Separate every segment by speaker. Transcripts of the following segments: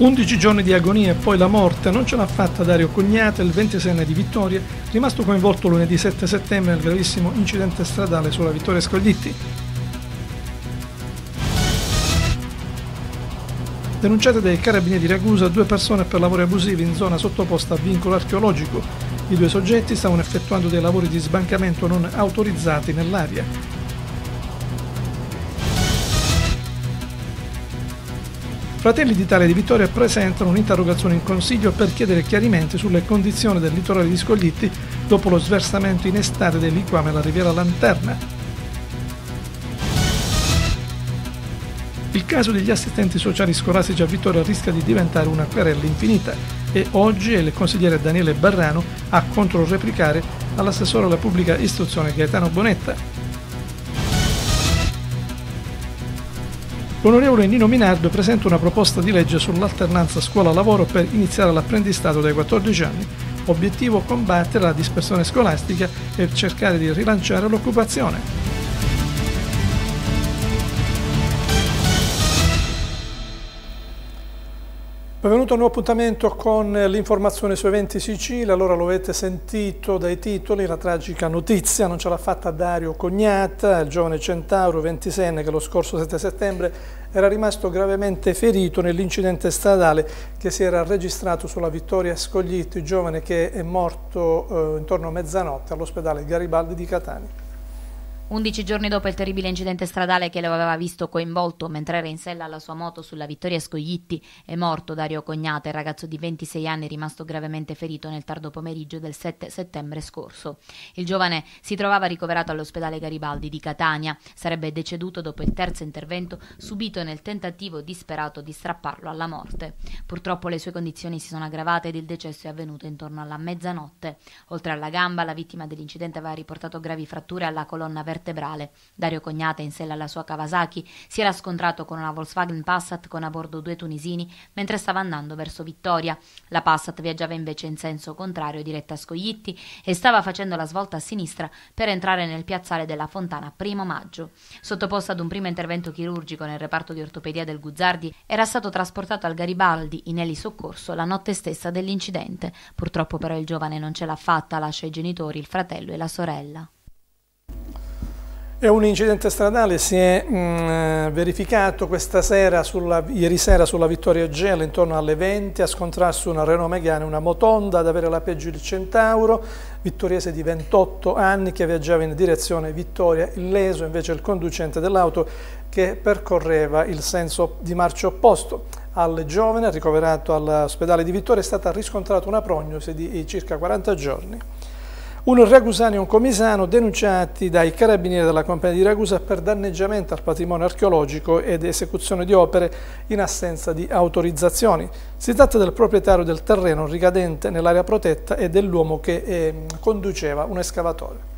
Speaker 1: 11 giorni di agonia e poi la morte non ce l'ha fatta Dario Cognate, il 26enne di Vittoria, rimasto coinvolto lunedì 7 settembre nel gravissimo incidente stradale sulla Vittoria Scoglitti. Denunciate dai carabinieri di Ragusa due persone per lavori abusivi in zona sottoposta a vincolo archeologico. I due soggetti stavano effettuando dei lavori di sbancamento non autorizzati nell'area. Fratelli d'Italia di Vittoria presentano un'interrogazione in Consiglio per chiedere chiarimenti sulle condizioni del litorale di Scoglitti dopo lo sversamento in estate del liquame alla Riviera Lanterna. Il caso degli assistenti sociali scolastici a Vittoria rischia di diventare una querella infinita e oggi è il consigliere Daniele Barrano a controreplicare all'assessore alla pubblica istruzione Gaetano Bonetta. Onorevole Nino Minardo presenta una proposta di legge sull'alternanza scuola-lavoro per iniziare l'apprendistato dai 14 anni, obiettivo combattere la dispersione scolastica e cercare di rilanciare l'occupazione. Benvenuto a un nuovo appuntamento con l'informazione su eventi Sicilia, allora lo avete sentito dai titoli, la tragica notizia, non ce l'ha fatta Dario Cognata, il giovane centauro 26enne che lo scorso 7 settembre era rimasto gravemente ferito nell'incidente stradale che si era registrato sulla Vittoria Scoglitti, il giovane che è morto eh, intorno a mezzanotte all'ospedale Garibaldi di Catania.
Speaker 2: 11 giorni dopo il terribile incidente stradale che lo aveva visto coinvolto mentre era in sella alla sua moto sulla Vittoria Scoglitti, è morto Dario Cognata, il ragazzo di 26 anni rimasto gravemente ferito nel tardo pomeriggio del 7 settembre scorso. Il giovane si trovava ricoverato all'ospedale Garibaldi di Catania, sarebbe deceduto dopo il terzo intervento subito nel tentativo disperato di strapparlo alla morte. Purtroppo le sue condizioni si sono aggravate ed il decesso è avvenuto intorno alla mezzanotte. Oltre alla gamba, la vittima dell'incidente aveva riportato gravi fratture alla colonna vertebrale vertebrale. Dario Cognata, in sella alla sua Kawasaki, si era scontrato con una Volkswagen Passat con a bordo due tunisini mentre stava andando verso Vittoria. La Passat viaggiava invece in senso contrario diretta a Scoglitti e stava facendo la svolta a sinistra per entrare nel piazzale della Fontana primo maggio. Sottoposta ad un primo intervento chirurgico nel reparto di ortopedia del Guzzardi, era stato trasportato al Garibaldi in elisoccorso la notte stessa dell'incidente. Purtroppo però il giovane non ce l'ha fatta, lascia i genitori, il fratello e la sorella.
Speaker 1: Un incidente stradale si è mh, mm, verificato sera sulla, ieri sera sulla Vittoria Gela intorno alle 20 a scontrarsi una Renault Megane e una Motonda ad avere la peggio del Centauro, vittoriese di 28 anni che viaggiava in direzione Vittoria illeso, invece il conducente dell'auto che percorreva il senso di marcia opposto. Al giovane ricoverato all'ospedale di Vittoria è stata riscontrata una prognosi di circa 40 giorni un ragusano e un comisano denunciati dai carabinieri della compagnia di Ragusa per danneggiamento al patrimonio archeologico ed esecuzione di opere in assenza di autorizzazioni. Si tratta del proprietario del terreno ricadente nell'area protetta e dell'uomo che eh, conduceva un escavatorio.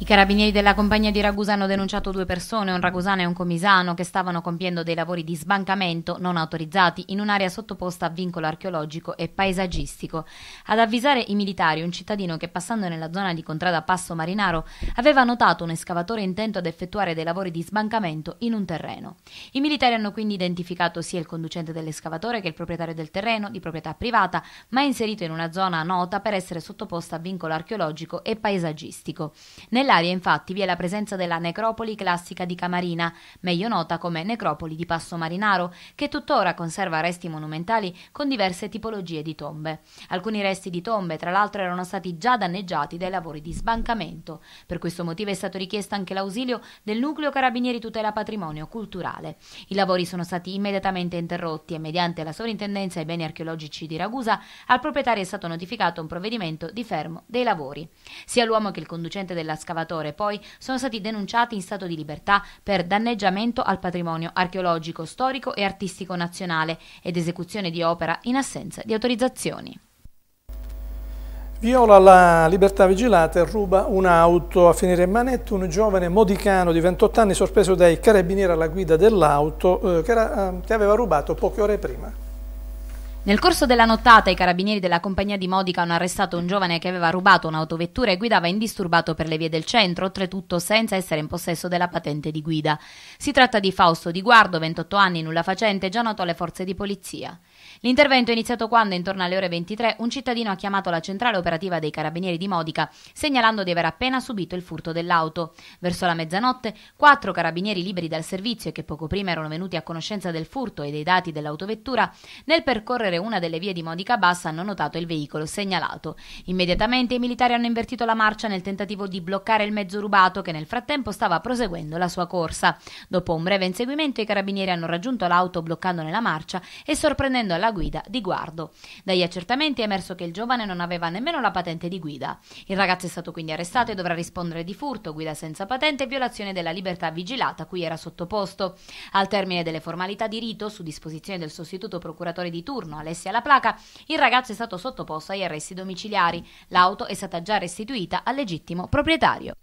Speaker 2: I carabinieri della compagnia di Ragusa hanno denunciato due persone, un ragusano e un comisano, che stavano compiendo dei lavori di sbancamento non autorizzati in un'area sottoposta a vincolo archeologico e paesaggistico. Ad avvisare i militari, un cittadino che passando nella zona di contrada Passo Marinaro aveva notato un escavatore intento ad effettuare dei lavori di sbancamento in un terreno. I militari hanno quindi identificato sia il conducente dell'escavatore che il proprietario del terreno, di proprietà privata, ma inserito in una zona nota per essere sottoposta a vincolo archeologico e paesaggistico. Nel Nell'area infatti vi è la presenza della necropoli classica di Camarina, meglio nota come necropoli di Passo Marinaro, che tuttora conserva resti monumentali con diverse tipologie di tombe. Alcuni resti di tombe, tra l'altro, erano stati già danneggiati dai lavori di sbancamento. Per questo motivo è stato richiesto anche l'ausilio del Nucleo Carabinieri Tutela Patrimonio Culturale. I lavori sono stati immediatamente interrotti e mediante la sovrintendenza ai beni archeologici di Ragusa al proprietario è stato notificato un provvedimento di fermo dei lavori. Sia l'uomo che il conducente della scavazione Salvatore, poi sono stati denunciati in stato di libertà per danneggiamento al patrimonio archeologico, storico e artistico nazionale ed esecuzione di opera in assenza di autorizzazioni.
Speaker 1: Viola la libertà vigilata e ruba un'auto. A finire in manetto un giovane modicano di 28 anni sorpreso dai carabinieri alla guida dell'auto eh, che, eh, che aveva rubato poche ore prima.
Speaker 2: Nel corso della nottata i carabinieri della compagnia di Modica hanno arrestato un giovane che aveva rubato un'autovettura e guidava indisturbato per le vie del centro, oltretutto senza essere in possesso della patente di guida. Si tratta di Fausto Di Guardo, 28 anni, nulla facente, già noto alle forze di polizia. L'intervento è iniziato quando, intorno alle ore 23, un cittadino ha chiamato la centrale operativa dei carabinieri di Modica, segnalando di aver appena subito il furto dell'auto. Verso la mezzanotte, quattro carabinieri liberi dal servizio e che poco prima erano venuti a conoscenza del furto e dei dati dell'autovettura, nel percorrere una delle vie di Modica Bassa hanno notato il veicolo segnalato. Immediatamente i militari hanno invertito la marcia nel tentativo di bloccare il mezzo rubato che nel frattempo stava proseguendo la sua corsa. Dopo un breve inseguimento i carabinieri hanno raggiunto l'auto bloccandone la marcia e sorprendendo alla alla guida di Guardo. Dagli accertamenti è emerso che il giovane non aveva nemmeno la patente di guida. Il ragazzo è stato quindi arrestato e dovrà rispondere di furto, guida senza patente e violazione della libertà vigilata a cui era sottoposto. Al termine delle formalità di rito, su disposizione del sostituto procuratore di turno Alessia La Placa, il ragazzo è stato sottoposto agli arresti domiciliari. L'auto è stata già restituita al legittimo proprietario.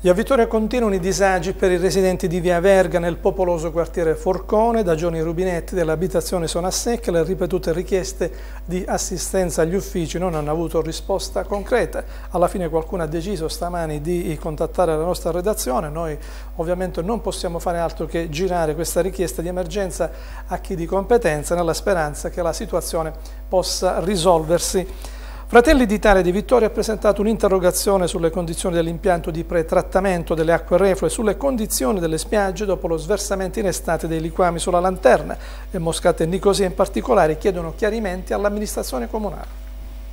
Speaker 1: Gli avvitori continuano i disagi per i residenti di Via Verga nel popoloso quartiere Forcone, da giorni i Rubinetti dell'abitazione sono a secca, le ripetute richieste di assistenza agli uffici non hanno avuto risposta concreta. Alla fine qualcuno ha deciso stamani di contattare la nostra redazione, noi ovviamente non possiamo fare altro che girare questa richiesta di emergenza a chi di competenza nella speranza che la situazione possa risolversi. Fratelli d'Italia di Vittoria ha presentato un'interrogazione sulle condizioni dell'impianto di pretrattamento delle acque reflue e sulle condizioni delle spiagge dopo lo sversamento in estate dei liquami sulla lanterna e Moscate e Nicosia in particolare chiedono chiarimenti all'amministrazione comunale.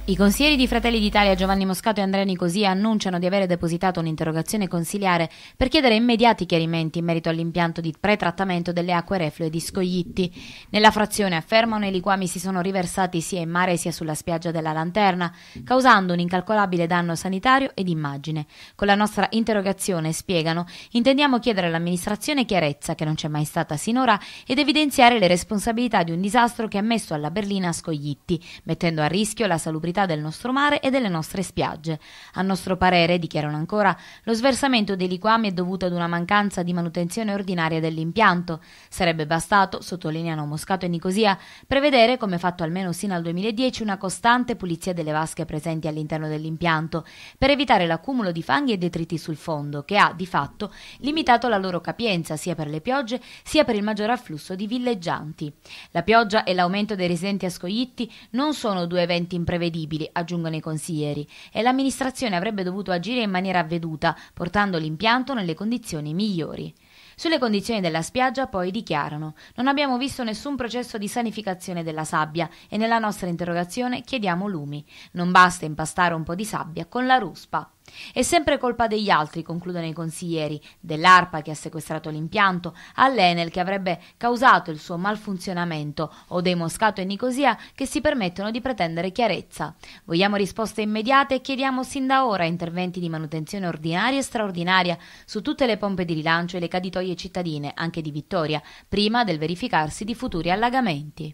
Speaker 2: I consiglieri di Fratelli d'Italia Giovanni Moscato e Andrea Nicosia annunciano di avere depositato un'interrogazione consiliare per chiedere immediati chiarimenti in merito all'impianto di pretrattamento delle acque reflue di Scoglitti. Nella frazione affermano i liquami si sono riversati sia in mare sia sulla spiaggia della Lanterna, causando un incalcolabile danno sanitario ed immagine. Con la nostra interrogazione, spiegano, intendiamo chiedere all'amministrazione chiarezza che non c'è mai stata sinora ed evidenziare le responsabilità di un disastro che ha messo alla berlina Scoglitti, mettendo a rischio la salubrità qualità del nostro mare e delle nostre spiagge. A nostro parere, dichiarano ancora, lo sversamento dei liquami è dovuto ad una mancanza di manutenzione ordinaria dell'impianto. Sarebbe bastato, sottolineano Moscato e Nicosia, prevedere, come fatto almeno sino al 2010, una costante pulizia delle vasche presenti all'interno dell'impianto, per evitare l'accumulo di fanghi e detriti sul fondo, che ha, di fatto, limitato la loro capienza sia per le piogge sia per il maggior afflusso di villeggianti. La pioggia e l'aumento dei residenti a Scoglitti non sono due eventi imprevedibili, possibili, aggiungono i consiglieri, e l'amministrazione avrebbe dovuto agire in maniera avveduta, portando l'impianto nelle condizioni migliori. Sulle condizioni della spiaggia poi dichiarano non abbiamo visto nessun processo di sanificazione della sabbia e nella nostra interrogazione chiediamo lumi. Non basta impastare un po' di sabbia con la ruspa. È sempre colpa degli altri, concludono i consiglieri, dell'ARPA che ha sequestrato l'impianto, all'Enel che avrebbe causato il suo malfunzionamento o dei Moscato e Nicosia che si permettono di pretendere chiarezza. Vogliamo risposte immediate e chiediamo sin da ora interventi di manutenzione ordinaria e straordinaria su tutte le pompe di rilancio e le caditoie cittadine, anche di Vittoria, prima del verificarsi di futuri allagamenti.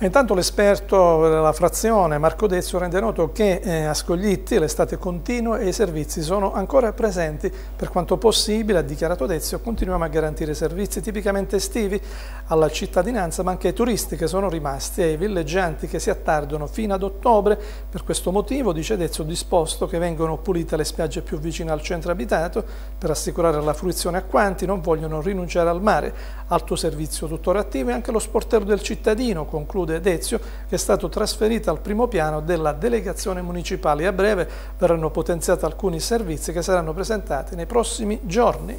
Speaker 1: Intanto l'esperto della frazione Marco Dezio rende noto che eh, a Scoglitti l'estate continua e i servizi sono ancora presenti per quanto possibile, ha dichiarato Dezio, continuiamo a garantire servizi tipicamente estivi alla cittadinanza ma anche ai turisti che sono rimasti e ai villeggianti che si attardano fino ad ottobre. Per questo motivo, dice Dezio, disposto che vengano pulite le spiagge più vicine al centro abitato per assicurare la fruizione a quanti non vogliono rinunciare al mare. Alto servizio tuttora attivo e anche lo sportello del cittadino, conclude ed Ezio, che è stato trasferito al primo piano della delegazione municipale. A breve verranno potenziati alcuni servizi che saranno presentati nei prossimi giorni.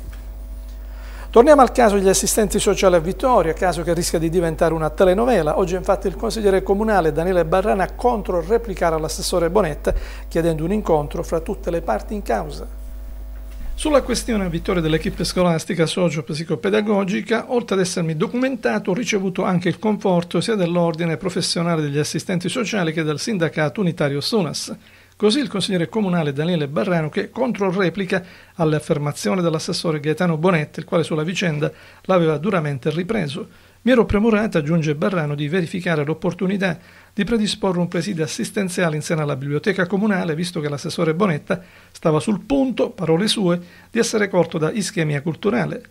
Speaker 1: Torniamo al caso degli assistenti sociali a Vittoria, caso che rischia di diventare una telenovela. Oggi infatti il consigliere comunale Daniele Barrana ha contro replicare all'assessore Bonetta chiedendo un incontro fra tutte le parti in causa. Sulla questione a vittoria dell'equipe scolastica socio-psicopedagogica, oltre ad essermi documentato, ho ricevuto anche il conforto sia dell'ordine professionale degli assistenti sociali che del sindacato unitario Sunas. Così il consigliere comunale Daniele Barrano che controreplica alle affermazioni dell'assessore Gaetano Bonetti, il quale sulla vicenda l'aveva duramente ripreso. Mi ero premurata, aggiunge Barrano, di verificare l'opportunità di predisporre un presidio assistenziale in seno alla biblioteca comunale, visto che l'assessore Bonetta stava sul punto, parole sue, di essere corto da ischemia culturale,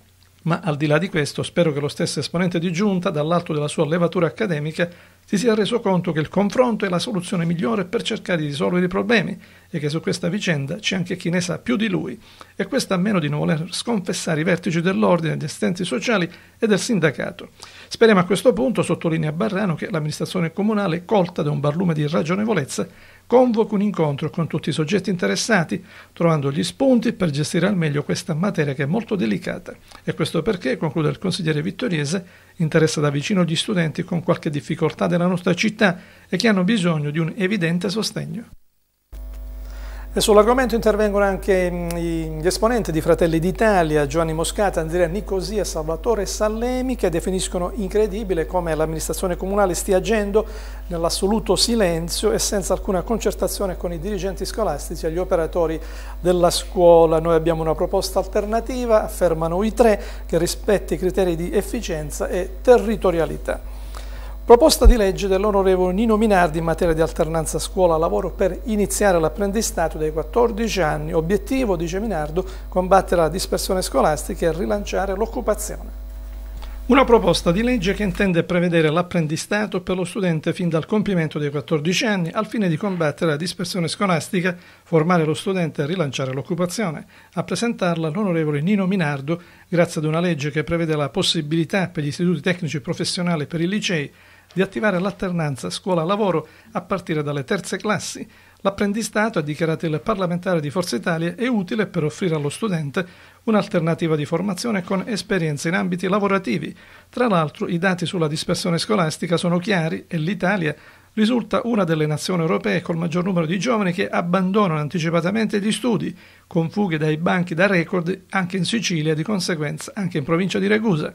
Speaker 1: ma al di là di questo spero che lo stesso esponente di giunta, dall'alto della sua levatura accademica, si sia reso conto che il confronto è la soluzione migliore per cercare di risolvere i problemi e che su questa vicenda c'è anche chi ne sa più di lui, e questo a meno di non voler sconfessare i vertici dell'ordine, gli assistenti sociali e del sindacato. Speriamo a questo punto, sottolinea Barrano, che l'amministrazione comunale, colta da un barlume di ragionevolezza, convoca un incontro con tutti i soggetti interessati, trovando gli spunti per gestire al meglio questa materia che è molto delicata. E questo perché, conclude il consigliere Vittoriese, interessa da vicino gli studenti con qualche difficoltà della nostra città e che hanno bisogno di un evidente sostegno. Sull'argomento intervengono anche mm, gli esponenti di Fratelli d'Italia, Giovanni Moscata, Andrea Nicosia, Salvatore Sallemi, che definiscono incredibile come l'amministrazione comunale stia agendo nell'assoluto silenzio e senza alcuna concertazione con i dirigenti scolastici e gli operatori della scuola. Noi abbiamo una proposta alternativa, affermano i tre, che rispetti i criteri di efficienza e territorialità. Proposta di legge dell'onorevole Nino Minardi in materia di alternanza scuola-lavoro per iniziare l'apprendistato dai 14 anni. Obiettivo, dice Minardo, combattere la dispersione scolastica e rilanciare l'occupazione. Una proposta di legge che intende prevedere l'apprendistato per lo studente fin dal compimento dei 14 anni al fine di combattere la dispersione scolastica, formare lo studente e rilanciare l'occupazione. A presentarla l'onorevole Nino Minardo, grazie ad una legge che prevede la possibilità per gli istituti tecnici professionali e per i licei di attivare l'alternanza scuola-lavoro a partire dalle terze classi. L'apprendistato, ha dichiarato il parlamentare di Forza Italia, è utile per offrire allo studente un'alternativa di formazione con esperienze in ambiti lavorativi. Tra l'altro i dati sulla dispersione scolastica sono chiari e l'Italia risulta una delle nazioni europee col maggior numero di giovani che abbandonano anticipatamente gli studi, con fughe dai banchi da record anche in Sicilia e di conseguenza anche in provincia di Ragusa.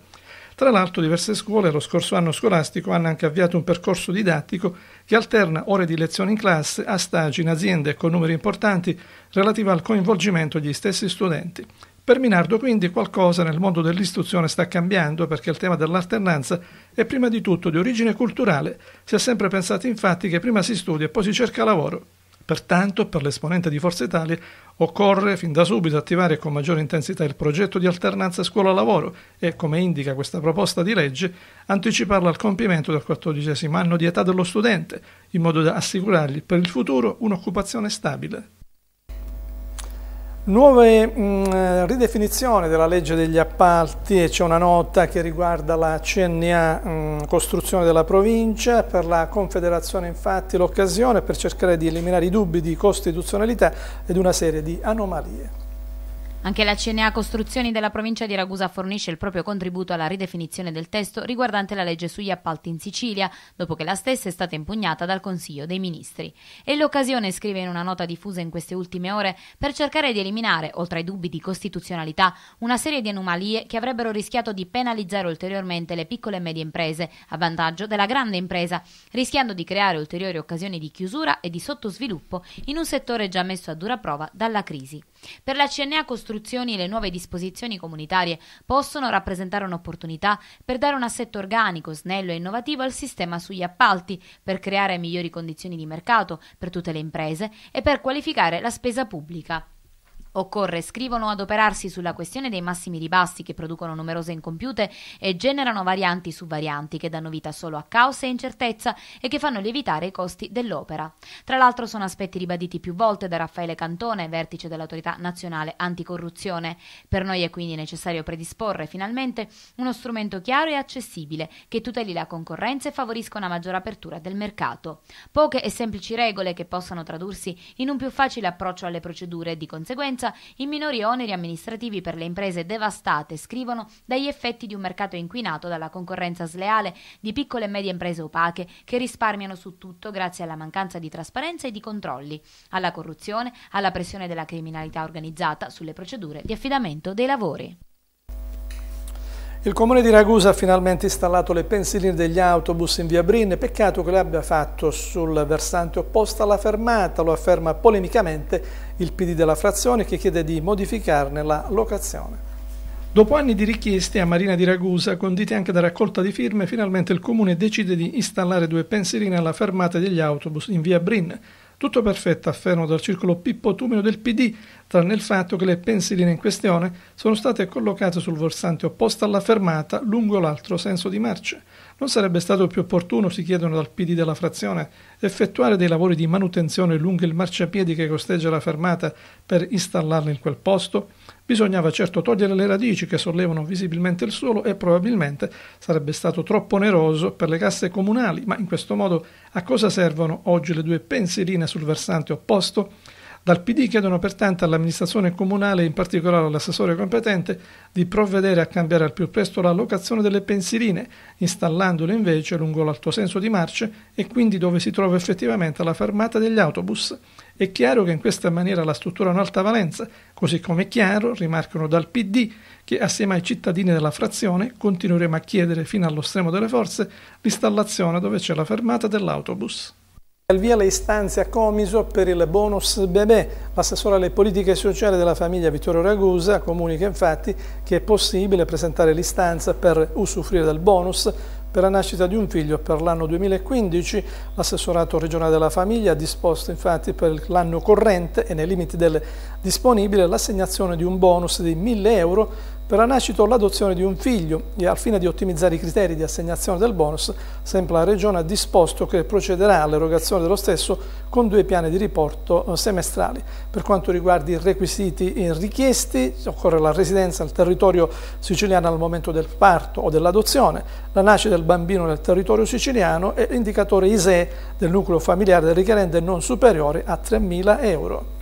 Speaker 1: Tra l'altro diverse scuole lo scorso anno scolastico hanno anche avviato un percorso didattico che alterna ore di lezione in classe a stagi in aziende con numeri importanti relativi al coinvolgimento degli stessi studenti. Per Minardo quindi qualcosa nel mondo dell'istruzione sta cambiando perché il tema dell'alternanza è prima di tutto di origine culturale. Si è sempre pensato infatti che prima si studia e poi si cerca lavoro. Pertanto, per l'esponente di Forza Italia occorre fin da subito attivare con maggiore intensità il progetto di alternanza scuola-lavoro e, come indica questa proposta di legge, anticiparla al compimento del quattordicesimo anno di età dello studente, in modo da assicurargli per il futuro un'occupazione stabile. Nuove mh, mm, ridefinizioni della legge degli appalti e c'è una nota che riguarda la CNA mh, mm, costruzione della provincia, per la Confederazione infatti l'occasione per cercare di eliminare i dubbi di costituzionalità ed una serie di anomalie.
Speaker 2: Anche la CNA Costruzioni della provincia di Ragusa fornisce il proprio contributo alla ridefinizione del testo riguardante la legge sugli appalti in Sicilia, dopo che la stessa è stata impugnata dal Consiglio dei Ministri. E l'occasione, scrive in una nota diffusa in queste ultime ore, per cercare di eliminare, oltre ai dubbi di costituzionalità, una serie di anomalie che avrebbero rischiato di penalizzare ulteriormente le piccole e medie imprese, a vantaggio della grande impresa, rischiando di creare ulteriori occasioni di chiusura e di sottosviluppo in un settore già messo a dura prova dalla crisi. Per la CNA Costruzioni le nuove disposizioni comunitarie possono rappresentare un'opportunità per dare un assetto organico, snello e innovativo al sistema sugli appalti, per creare migliori condizioni di mercato per tutte le imprese e per qualificare la spesa pubblica. Occorre, scrivono, adoperarsi sulla questione dei massimi ribassi che producono numerose incompiute e generano varianti su varianti che danno vita solo a caos e incertezza e che fanno lievitare i costi dell'opera. Tra l'altro sono aspetti ribaditi più volte da Raffaele Cantone, vertice dell'autorità nazionale anticorruzione. Per noi è quindi necessario predisporre finalmente uno strumento chiaro e accessibile che tuteli la concorrenza e favorisca una maggiore apertura del mercato. Poche e semplici regole che possano tradursi in un più facile approccio alle procedure e di conseguenza bilancia i minori oneri amministrativi per le imprese devastate, scrivono, dagli effetti di un mercato inquinato dalla concorrenza sleale di piccole e medie imprese opache che risparmiano su tutto grazie alla mancanza di trasparenza e di controlli, alla corruzione, alla pressione della criminalità organizzata sulle procedure di affidamento dei lavori.
Speaker 1: Il comune di Ragusa ha finalmente installato le pensiline degli autobus in via Brin, peccato che le abbia fatto sul versante opposto alla fermata, lo afferma polemicamente il PD della frazione che chiede di modificarne la locazione. Dopo anni di richieste a Marina di Ragusa, condite anche da raccolta di firme, finalmente il comune decide di installare due pensiline alla fermata degli autobus in via Brin. Tutto perfetto, affermano dal circolo Pippo Tumino del PD, tranne il fatto che le pensiline in questione sono state collocate sul versante opposto alla fermata lungo l'altro senso di marcia. Non sarebbe stato più opportuno, si chiedono dal PD della frazione, effettuare dei lavori di manutenzione lungo il marciapiedi che costeggia la fermata per installarle in quel posto? Bisognava certo togliere le radici che sollevano visibilmente il suolo e probabilmente sarebbe stato troppo oneroso per le casse comunali, ma in questo modo a cosa servono oggi le due pensiline sul versante opposto? Dal PD chiedono pertanto all'amministrazione comunale, in particolare all'assessore competente, di provvedere a cambiare al più presto la locazione delle pensiline, installandole invece lungo l'alto senso di marce e quindi dove si trova effettivamente la fermata degli autobus. È chiaro che in questa maniera la struttura ha un'alta valenza, così come è chiaro, rimarcano dal PD, che assieme ai cittadini della frazione continueremo a chiedere fino allo stremo delle forze l'installazione dove c'è la fermata dell'autobus al via le istanze a Comiso per il bonus bebè. L'assessore alle politiche sociali della famiglia Vittorio Ragusa comunica infatti che è possibile presentare l'istanza per usufruire del bonus per la nascita di un figlio per l'anno 2015. L'assessorato regionale della famiglia ha disposto infatti per l'anno corrente e nei limiti del disponibile l'assegnazione di un bonus di 1000 euro per la nascita o l'adozione di un figlio e al fine di ottimizzare i criteri di assegnazione del bonus, sempre la Regione ha disposto che procederà all'erogazione dello stesso con due piani di riporto eh, semestrali. Per quanto riguarda i requisiti eh, richiesti, occorre la residenza nel territorio siciliano al momento del parto o dell'adozione, la nascita del bambino nel territorio siciliano e l'indicatore ISE del nucleo familiare del richiedente non superiore a 3.000 euro.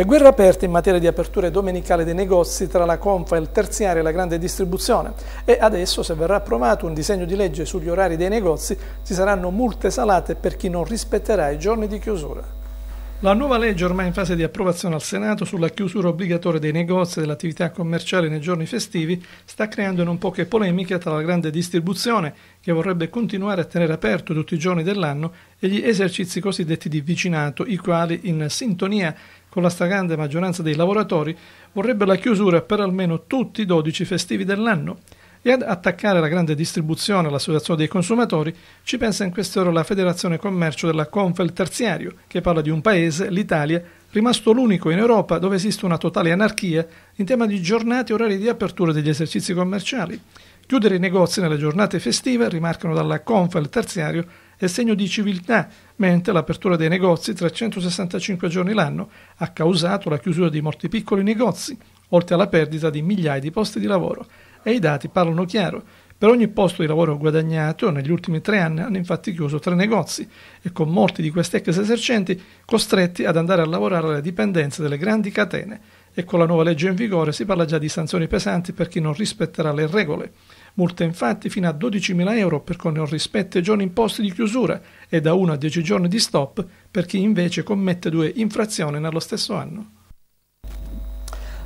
Speaker 1: E guerra aperta in materia di aperture domenicali dei negozi tra la Confa, e il terziario e la grande distribuzione. E adesso, se verrà approvato un disegno di legge sugli orari dei negozi, ci saranno multe salate per chi non rispetterà i giorni di chiusura. La nuova legge ormai in fase di approvazione al Senato sulla chiusura obbligatoria dei negozi e dell'attività commerciale nei giorni festivi sta creando non poche polemiche tra la grande distribuzione, che vorrebbe continuare a tenere aperto tutti i giorni dell'anno, e gli esercizi cosiddetti di vicinato, i quali, in sintonia con la stragrande maggioranza dei lavoratori, vorrebbe la chiusura per almeno tutti i 12 festivi dell'anno. E ad attaccare la grande distribuzione all'associazione dei consumatori ci pensa in quest'ora la Federazione Commercio della Confel Terziario, che parla di un paese, l'Italia, rimasto l'unico in Europa dove esiste una totale anarchia in tema di giornate e orari di apertura degli esercizi commerciali. Chiudere i negozi nelle giornate festive, rimarcano dalla Confel Terziario, è segno di civiltà, mentre l'apertura dei negozi 365 giorni l'anno ha causato la chiusura di molti piccoli negozi, oltre alla perdita di migliaia di posti di lavoro. E i dati parlano chiaro. Per ogni posto di lavoro guadagnato negli ultimi tre anni hanno infatti chiuso tre negozi e con molti di questi ex esercenti costretti ad andare a lavorare alle dipendenze delle grandi catene e con la nuova legge in vigore si parla già di sanzioni pesanti per chi non rispetterà le regole multa infatti fino a 12.000 euro per chi non rispetta i giorni imposti di chiusura e da 1 a 10 giorni di stop per chi invece commette due infrazioni nello stesso anno.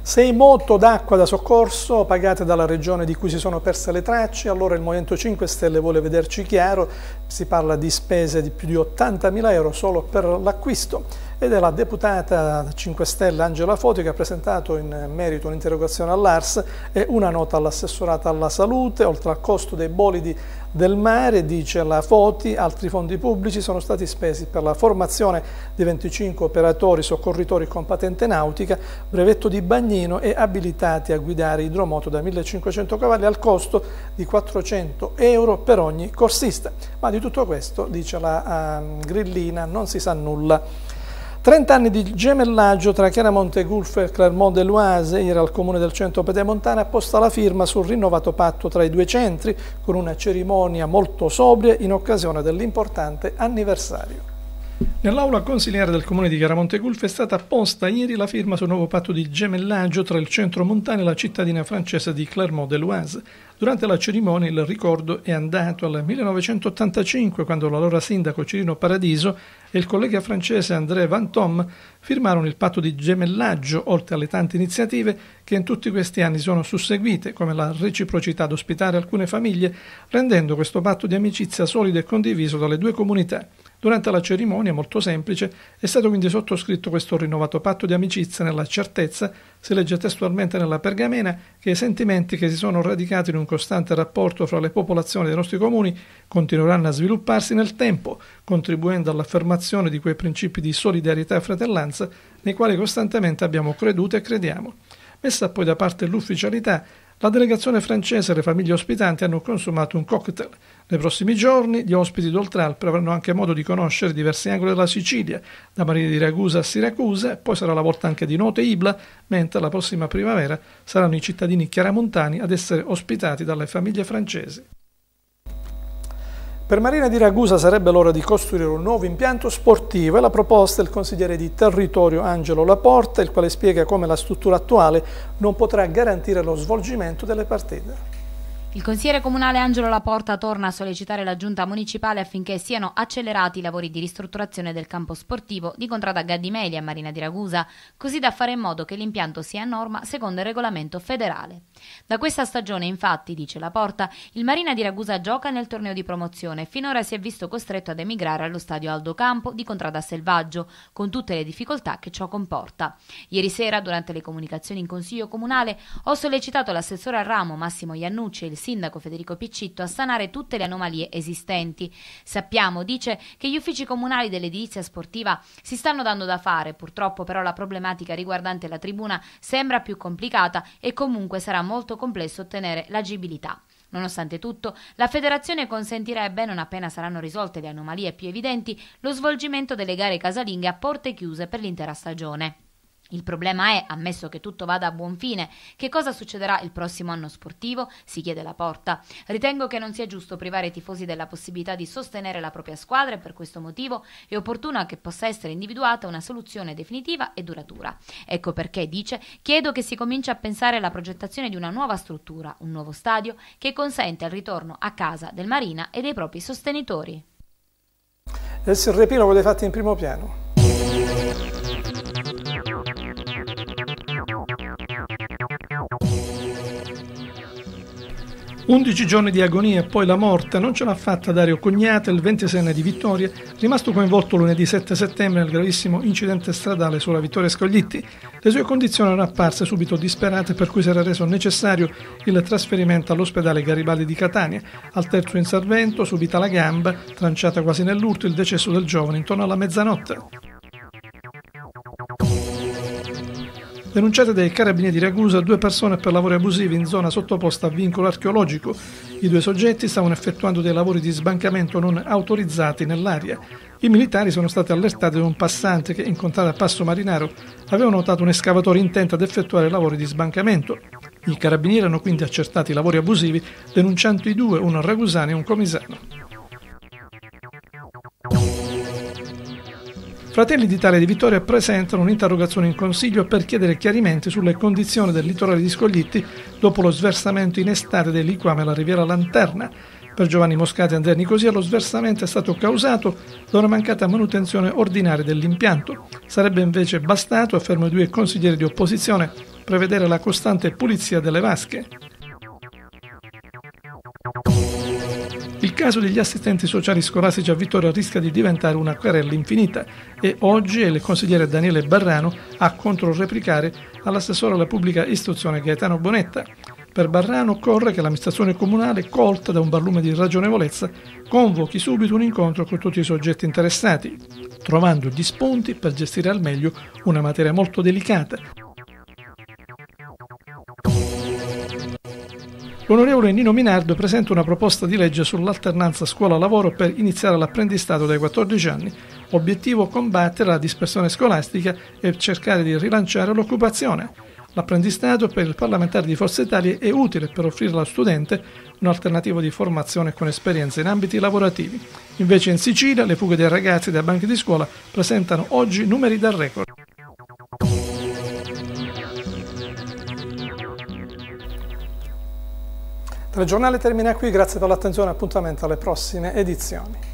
Speaker 1: Sei moto d'acqua da soccorso pagate dalla regione di cui si sono perse le tracce, allora il Movimento 5 Stelle vuole vederci chiaro, si parla di spese di più di 80.000 euro solo per l'acquisto ed è la deputata 5 Stelle Angela Foti che ha presentato in merito un'interrogazione all'ARS e una nota all'assessorata alla salute, oltre al costo dei bolidi del mare, dice la Foti, altri fondi pubblici sono stati spesi per la formazione di 25 operatori soccorritori con patente nautica, brevetto di bagnino e abilitati a guidare idromoto da 1500 cavalli al costo di 400 euro per ogni corsista. Ma di tutto questo, dice la uh, grillina, non si sa nulla. 30 anni di gemellaggio tra Chiaramonte Gulf e Clermont de Loise, era al comune del centro pedemontana, ha posta la firma sul rinnovato patto tra i due centri, con una cerimonia molto sobria in occasione dell'importante anniversario. Nell'aula consiliare del comune di Chiaramonte Gulf è stata apposta ieri la firma sul nuovo patto di gemellaggio tra il centro montano e la cittadina francese di Clermont-de-Loise. Durante la cerimonia il ricordo è andato al 1985 quando l'allora sindaco Cirino Paradiso e il collega francese André Van Vantom firmarono il patto di gemellaggio oltre alle tante iniziative che in tutti questi anni sono susseguite come la reciprocità ad ospitare alcune famiglie rendendo questo patto di amicizia solido e condiviso dalle due comunità. Durante la cerimonia, molto semplice, è stato quindi sottoscritto questo rinnovato patto di amicizia nella certezza, si legge testualmente nella pergamena, che i sentimenti che si sono radicati in un costante rapporto fra le popolazioni dei nostri comuni continueranno a svilupparsi nel tempo, contribuendo all'affermazione di quei principi di solidarietà e fratellanza nei quali costantemente abbiamo creduto e crediamo messa poi da parte l'ufficialità, la delegazione francese e le famiglie ospitanti hanno consumato un cocktail. Nei prossimi giorni gli ospiti d'Oltralpe avranno anche modo di conoscere diversi angoli della Sicilia, da Marina di Ragusa a Siracusa, poi sarà la volta anche di Note e Ibla, mentre la prossima primavera saranno i cittadini chiaramontani ad essere ospitati dalle famiglie francesi. Per Marina di Ragusa sarebbe l'ora di costruire un nuovo impianto sportivo e la proposta del consigliere di territorio Angelo Laporta, il quale spiega come la struttura attuale non potrà garantire lo svolgimento delle partite.
Speaker 2: Il consigliere comunale Angelo Laporta torna a sollecitare la giunta municipale affinché siano accelerati i lavori di ristrutturazione del campo sportivo di contrada Gaddimelia a Marina di Ragusa, così da fare in modo che l'impianto sia a norma secondo il regolamento federale. Da questa stagione, infatti, dice la Porta, il Marina di Ragusa gioca nel torneo di promozione e finora si è visto costretto ad emigrare allo stadio Aldo Campo di Contrada Selvaggio, con tutte le difficoltà che ciò comporta. Ieri sera, durante le comunicazioni in Consiglio Comunale, ho sollecitato l'assessore al ramo Massimo Iannucci e il sindaco Federico Piccitto a sanare tutte le anomalie esistenti. Sappiamo, dice, che gli uffici comunali dell'edilizia sportiva si stanno dando da fare, purtroppo però la problematica riguardante la tribuna sembra più complicata e comunque sarà molto molto complesso ottenere l'agibilità. Nonostante tutto, la federazione consentirebbe, non appena saranno risolte le anomalie più evidenti, lo svolgimento delle gare casalinghe a porte chiuse per l'intera stagione. Il problema è, ammesso che tutto vada a buon fine, che cosa succederà il prossimo anno sportivo? Si chiede la porta. Ritengo che non sia giusto privare i tifosi della possibilità di sostenere la propria squadra e per questo motivo è opportuna che possa essere individuata una soluzione definitiva e duratura. Ecco perché, dice, chiedo che si cominci a pensare alla progettazione di una nuova struttura, un nuovo stadio, che consente il ritorno a casa del Marina e dei propri sostenitori.
Speaker 1: Adesso eh, Il Repino vuole fatti in primo piano. 11 giorni di agonia e poi la morte non ce l'ha fatta Dario Cognate, il 26enne di Vittoria, rimasto coinvolto lunedì 7 settembre nel gravissimo incidente stradale sulla Vittoria Scoglitti. Le sue condizioni erano apparse subito disperate per cui si era reso necessario il trasferimento all'ospedale Garibaldi di Catania. Al terzo intervento, subita la gamba, tranciata quasi nell'urto, il decesso del giovane intorno alla mezzanotte. Denunciate dai carabinieri di Ragusa due persone per lavori abusivi in zona sottoposta a vincolo archeologico. I due soggetti stavano effettuando dei lavori di sbancamento non autorizzati nell'area. I militari sono stati allertati da un passante che, incontrato a Passo Marinaro, aveva notato un escavatore intento ad effettuare lavori di sbancamento. I carabinieri hanno quindi accertato i lavori abusivi, denunciando i due, uno ragusano e un comisano. Fratelli d'Italia di Vittoria presentano un'interrogazione in Consiglio per chiedere chiarimenti sulle condizioni del litorale di Scoglitti dopo lo sversamento in estate del liquame alla Riviera Lanterna. Per Giovanni Moscati e Andrea Nicosia lo sversamento è stato causato da una mancata manutenzione ordinaria dell'impianto. Sarebbe invece bastato, affermano i due consiglieri di opposizione, prevedere la costante pulizia delle vasche. caso degli assistenti sociali scolastici a Vittoria rischia di diventare una querella infinita e oggi è il consigliere Daniele Barrano a controreplicare all'assessore alla pubblica istruzione Gaetano Bonetta. Per Barrano occorre che l'amministrazione comunale, colta da un barlume di ragionevolezza, convochi subito un incontro con tutti i soggetti interessati, trovando gli spunti per gestire al meglio una materia molto delicata, l'onorevole Nino Minardo presenta una proposta di legge sull'alternanza scuola-lavoro per iniziare l'apprendistato dai 14 anni, obiettivo combattere la dispersione scolastica e cercare di rilanciare l'occupazione. L'apprendistato per il parlamentare di Forza Italia è utile per offrire allo studente un'alternativa di formazione con esperienza in ambiti lavorativi. Invece in Sicilia le fughe dei ragazzi dai banchi di scuola presentano oggi numeri da record. Il giornale termina qui, grazie per l'attenzione e appuntamento alle prossime edizioni.